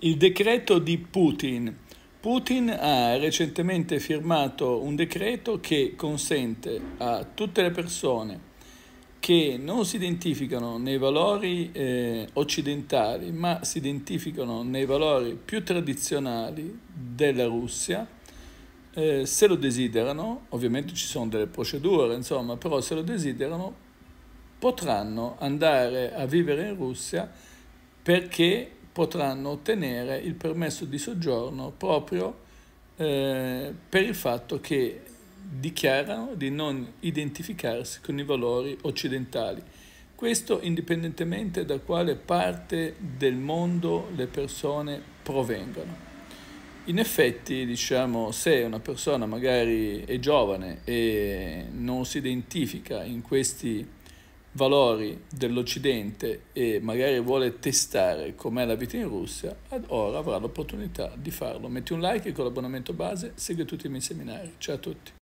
Il decreto di Putin. Putin ha recentemente firmato un decreto che consente a tutte le persone che non si identificano nei valori eh, occidentali, ma si identificano nei valori più tradizionali della Russia, eh, se lo desiderano, ovviamente ci sono delle procedure, insomma, però se lo desiderano, potranno andare a vivere in Russia perché potranno ottenere il permesso di soggiorno proprio eh, per il fatto che dichiarano di non identificarsi con i valori occidentali. Questo indipendentemente da quale parte del mondo le persone provengano. In effetti, diciamo, se una persona magari è giovane e non si identifica in questi valori dell'Occidente e magari vuole testare com'è la vita in Russia, ora avrà l'opportunità di farlo. Metti un like e con l'abbonamento base segui tutti i miei seminari. Ciao a tutti.